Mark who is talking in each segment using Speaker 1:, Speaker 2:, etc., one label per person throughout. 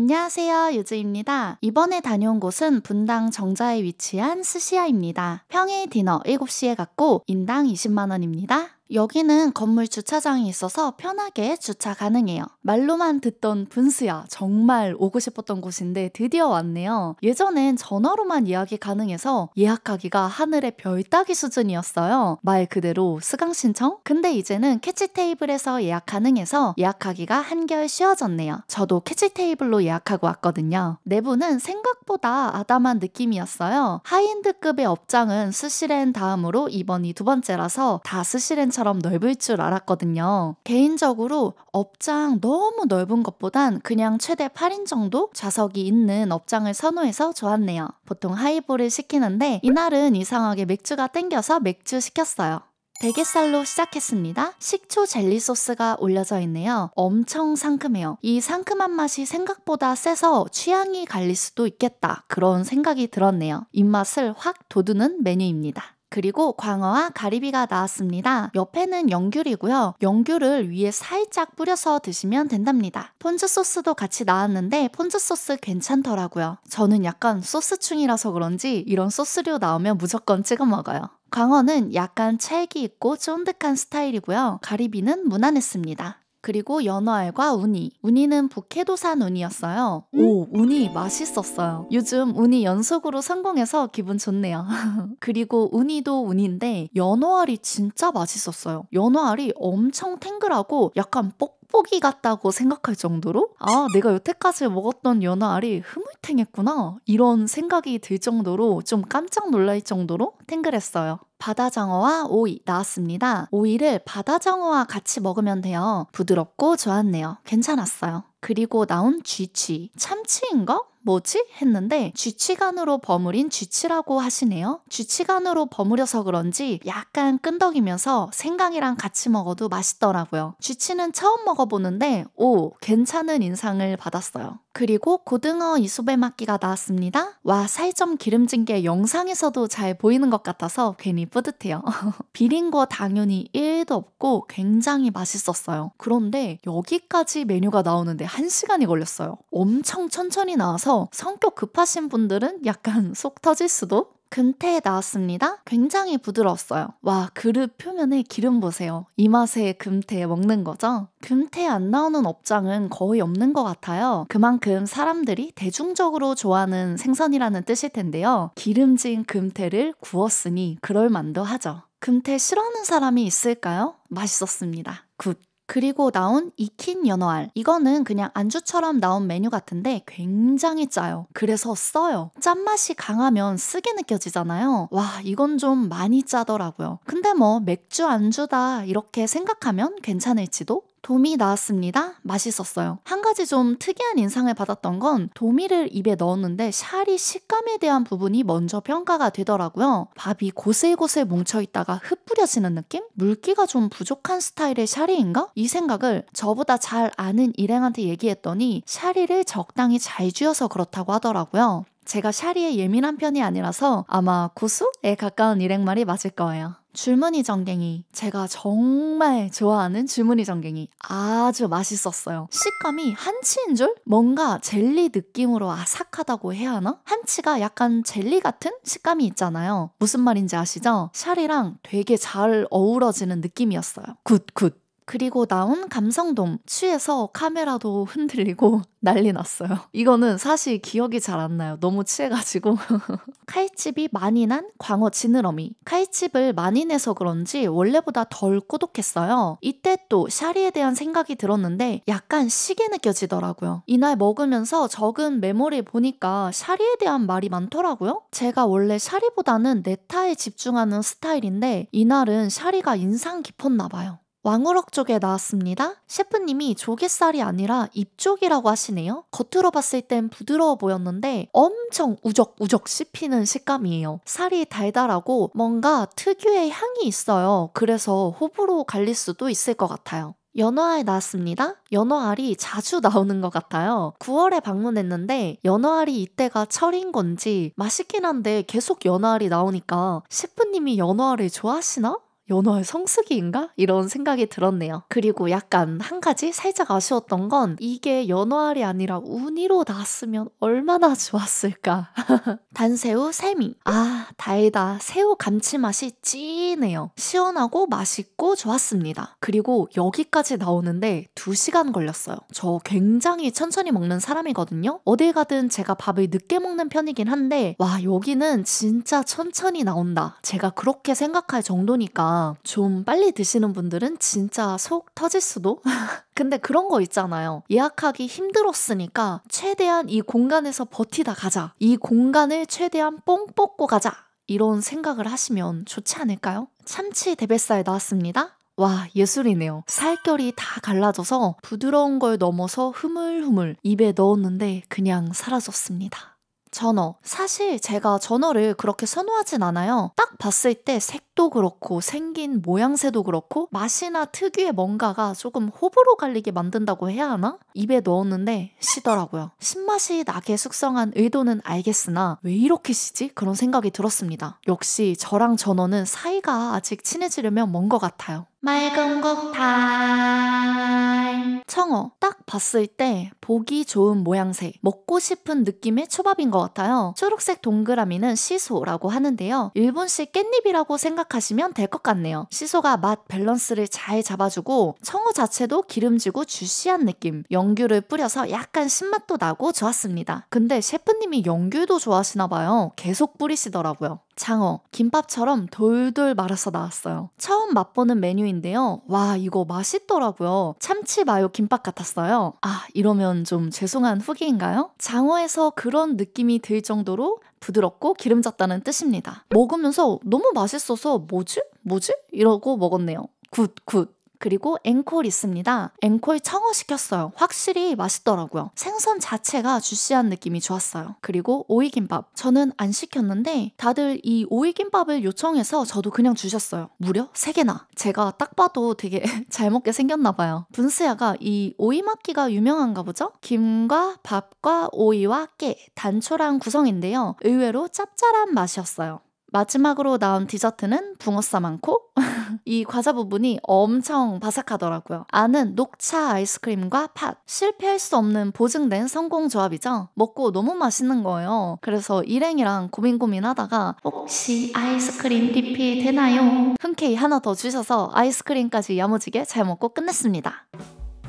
Speaker 1: 안녕하세요. 유즈입니다 이번에 다녀온 곳은 분당 정자에 위치한 스시야입니다. 평일 디너 7시에 갔고 인당 20만원입니다. 여기는 건물 주차장이 있어서 편하게 주차 가능해요. 말로만 듣던 분수야 정말 오고 싶었던 곳인데 드디어 왔네요. 예전엔 전화로만 예약이 가능해서 예약하기가 하늘의 별 따기 수준이었어요. 말 그대로 수강 신청? 근데 이제는 캐치 테이블에서 예약 가능해서 예약하기가 한결 쉬워졌네요. 저도 캐치 테이블로 예약하고 왔거든요. 내부는 생각보다 아담한 느낌이었어요. 하인드급의 업장은 스시랜 다음으로 이번이 두 번째라서 다스시랜 세상처럼 넓을 줄 알았거든요. 개인적으로 업장 너무 넓은 것보단 그냥 최대 8인 정도 좌석이 있는 업장을 선호해서 좋았네요. 보통 하이볼을 시키는데 이날은 이상하게 맥주가 땡겨서 맥주 시켰어요. 대게살로 시작했습니다. 식초 젤리 소스가 올려져 있네요. 엄청 상큼해요. 이 상큼한 맛이 생각보다 세서 취향이 갈릴 수도 있겠다. 그런 생각이 들었네요. 입맛을 확 돋우는 메뉴입니다. 그리고 광어와 가리비가 나왔습니다. 옆에는 연귤이고요. 연귤을 위에 살짝 뿌려서 드시면 된답니다. 폰즈 소스도 같이 나왔는데 폰즈 소스 괜찮더라고요. 저는 약간 소스충이라서 그런지 이런 소스류 나오면 무조건 찍어 먹어요. 광어는 약간 찰기 있고 쫀득한 스타일이고요. 가리비는 무난했습니다. 그리고 연어알과 우니. 우니는 북해도산 우니였어요. 오, 우니 맛있었어요. 요즘 우니 연속으로 성공해서 기분 좋네요. 그리고 우니도 우니인데 연어알이 진짜 맛있었어요. 연어알이 엄청 탱글하고 약간 뽁뽁이 같다고 생각할 정도로 아 내가 여태까지 먹었던 연어알이 흐물탱했구나 이런 생각이 들 정도로 좀 깜짝 놀랄 정도로 탱글했어요. 바다장어와 오이 나왔습니다. 오이를 바다장어와 같이 먹으면 돼요. 부드럽고 좋았네요. 괜찮았어요. 그리고 나온 쥐치, 참치인가? 뭐지? 했는데 쥐치간으로 버무린 쥐치라고 하시네요. 쥐치간으로 버무려서 그런지 약간 끈덕이면서 생강이랑 같이 먹어도 맛있더라고요. 쥐치는 처음 먹어보는데 오, 괜찮은 인상을 받았어요. 그리고 고등어 이소배막기가 나왔습니다. 와, 살점 기름진 게 영상에서도 잘 보이는 것 같아서 괜히 뿌듯해요. 비린 거 당연히 1도 없고 굉장히 맛있었어요. 그런데 여기까지 메뉴가 나오는데 한 시간이 걸렸어요. 엄청 천천히 나와서 성격 급하신 분들은 약간 속 터질 수도 근태에 나왔습니다. 굉장히 부드러웠어요. 와, 그릇 표면에 기름 보세요. 이 맛에 금태 먹는 거죠? 금태 안 나오는 업장은 거의 없는 것 같아요. 그만큼 사람들이 대중적으로 좋아하는 생선이라는 뜻일 텐데요. 기름진 금태를 구웠으니 그럴 만도 하죠. 금태 싫어하는 사람이 있을까요? 맛있었습니다. 굿. 그리고 나온 익힌 연어알. 이거는 그냥 안주처럼 나온 메뉴 같은데 굉장히 짜요. 그래서 써요. 짠맛이 강하면 쓰게 느껴지잖아요. 와, 이건 좀 많이 짜더라고요. 근데 뭐 맥주 안주다 이렇게 생각하면 괜찮을지도 도미 나왔습니다. 맛있었어요. 한 가지 좀 특이한 인상을 받았던 건 도미를 입에 넣었는데 샤리 식감에 대한 부분이 먼저 평가가 되더라고요. 밥이 고슬고슬 뭉쳐있다가 흩뿌려지는 느낌? 물기가 좀 부족한 스타일의 샤리인가? 이 생각을 저보다 잘 아는 일행한테 얘기했더니 샤리를 적당히 잘 쥐어서 그렇다고 하더라고요. 제가 샤리에 예민한 편이 아니라서 아마 고수에 가까운 일행말이 맞을 거예요. 줄무늬 전갱이 제가 정말 좋아하는 줄무늬 전갱이 아주 맛있었어요. 식감이 한치인 줄? 뭔가 젤리 느낌으로 아삭하다고 해야 하나? 한치가 약간 젤리 같은 식감이 있잖아요. 무슨 말인지 아시죠? 샤리랑 되게 잘 어우러지는 느낌이었어요. 굿굿. 그리고 나온 감성돔 취해서 카메라도 흔들리고 난리 났어요. 이거는 사실 기억이 잘 안 나요. 너무 취해가지고. 칼집이 많이 난 광어 지느러미. 칼집을 많이 내서 그런지 원래보다 덜 꾸덕했어요. 이때 또 샤리에 대한 생각이 들었는데 약간 시게 느껴지더라고요. 이날 먹으면서 적은 메모리 보니까 샤리에 대한 말이 많더라고요. 제가 원래 샤리보다는 네타에 집중하는 스타일인데 이날은 샤리가 인상 깊었나 봐요. 왕우럭 쪽에 나왔습니다. 셰프님이 조갯살이 아니라 입쪽이라고 하시네요. 겉으로 봤을 땐 부드러워 보였는데 엄청 우적우적 씹히는 식감이에요. 살이 달달하고 뭔가 특유의 향이 있어요. 그래서 호불호 갈릴 수도 있을 것 같아요. 연어알 나왔습니다. 연어알이 자주 나오는 것 같아요. 9월에 방문했는데 연어알이 이때가 철인 건지 맛있긴 한데 계속 연어알이 나오니까 셰프님이 연어알을 좋아하시나? 연어의 성수기인가? 이런 생각이 들었네요. 그리고 약간 한 가지 살짝 아쉬웠던 건 이게 연어알이 아니라 우니로 나왔으면 얼마나 좋았을까. 단새우 세미. 아, 달다. 새우 감칠맛이 진해요. 시원하고 맛있고 맛있고 좋았습니다. 그리고 여기까지 나오는데 2시간 걸렸어요. 저 굉장히 천천히 먹는 사람이거든요. 어딜 가든 제가 밥을 늦게 먹는 편이긴 한데 와 여기는 진짜 천천히 나온다. 제가 그렇게 생각할 정도니까 좀 빨리 드시는 분들은 진짜 속 터질 수도? 근데 그런 거 있잖아요. 예약하기 힘들었으니까 최대한 이 공간에서 버티다 가자. 이 공간을 최대한 뽕 뽑고 가자. 이런 생각을 하시면 좋지 않을까요? 참치 대뱃살 나왔습니다. 와, 예술이네요. 살결이 다 갈라져서 부드러운 걸 넘어서 흐물흐물 입에 넣었는데 그냥 사라졌습니다. 전어. 사실 제가 전어를 그렇게 선호하진 않아요. 딱 봤을 때색 색도 그렇고 생긴 모양새도 그렇고 맛이나 특유의 뭔가가 조금 호불호 갈리게 만든다고 해야 하나? 입에 넣었는데 시더라고요. 신맛이 나게 숙성한 의도는 알겠으나 왜 이렇게 시지? 그런 생각이 들었습니다. 역시 저랑 전어는 사이가 아직 친해지려면 먼 것 같아요. 맑은 곡 타임 청어 딱 봤을 때 보기 좋은 모양새 먹고 싶은 느낌의 초밥인 것 같아요 초록색 동그라미는 시소라고 하는데요 일본식 깻잎이라고 생각 생각하시면 될 것 같네요. 시소가 맛 밸런스를 잘 잡아주고 청어 자체도 기름지고 주시한 느낌, 연귤을 뿌려서 약간 신맛도 나고 좋았습니다. 근데 셰프님이 연귤도 좋아하시나 봐요. 계속 뿌리시더라고요. 장어, 김밥처럼 돌돌 말아서 나왔어요. 처음 맛보는 메뉴인데요. 와, 이거 맛있더라고요. 참치 마요 김밥 같았어요. 아, 이러면 좀 죄송한 후기인가요? 장어에서 그런 느낌이 들 정도로 부드럽고 기름졌다는 뜻입니다. 먹으면서 너무 맛있어서 뭐지? 뭐지? 이러고 먹었네요. 굿, 굿. 그리고 앵콜 있습니다. 앵콜 청어 시켰어요. 확실히 맛있더라고요. 생선 자체가 주시한 느낌이 좋았어요. 그리고 오이김밥. 저는 안 시켰는데 다들 이 오이김밥을 요청해서 저도 그냥 주셨어요. 무려 3개나. 제가 딱 봐도 되게 잘 먹게 생겼나 봐요. 분수야가이 오이막기가 유명한가 보죠? 김과 밥과 오이와 깨, 단초랑 구성인데요. 의외로 짭짤한 맛이었어요. 마지막으로 나온 디저트는 붕어쌈 많코이 과자 부분이 엄청 바삭하더라고요. 안은 녹차 아이스크림과 팥. 실패할 수 없는 보증된 성공 조합이죠. 먹고 너무 맛있는 거예요. 그래서 일행이랑 고민 고민하다가 혹시 아이스크림 리피 되나요? 흔쾌히 하나 더 주셔서 아이스크림까지 야무지게 잘 먹고 끝냈습니다.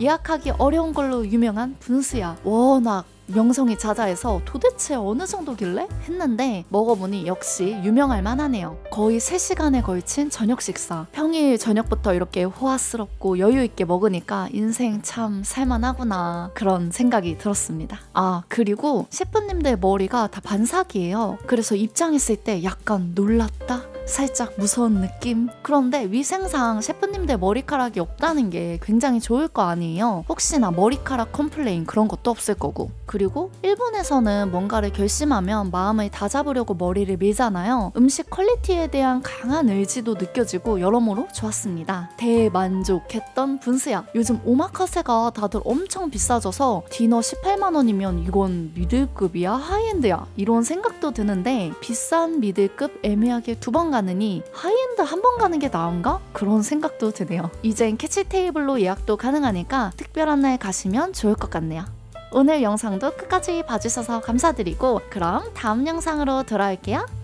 Speaker 1: 예약하기 어려운 걸로 유명한 분수야. 워낙 명성이 자자해서 도대체 어느 정도길래? 했는데 먹어보니 역시 유명할 만하네요. 거의 3시간에 걸친 저녁 식사. 평일 저녁부터 이렇게 호화스럽고 여유있게 먹으니까 인생 참 살만하구나 그런 생각이 들었습니다. 아 그리고 셰프님들 머리가 다 반삭이에요. 그래서 입장했을 때 약간 놀랐다? 살짝 무서운 느낌? 그런데 위생상 셰프님들 머리카락이 없다는 게 굉장히 좋을 거 아니에요? 혹시나 머리카락 컴플레인 그런 것도 없을 거고. 그리고 일본에서는 뭔가를 결심하면 마음을 다잡으려고 머리를 밀잖아요. 음식 퀄리티에 대한 강한 의지도 느껴지고 여러모로 좋았습니다. 대만족했던 분수야. 요즘 오마카세가 다들 엄청 비싸져서 디너 18만원이면 이건 미들급이야? 하이엔드야? 이런 생각도 드는데 비싼 미들급 애매하게 두 번 가 가느니 하이엔드 한 번 가는 게 나은가? 그런 생각도 드네요. 이젠 캐치 테이블로 예약도 가능하니까 특별한 날 가시면 좋을 것 같네요. 오늘 영상도 끝까지 봐주셔서 감사드리고 그럼 다음 영상으로 돌아올게요.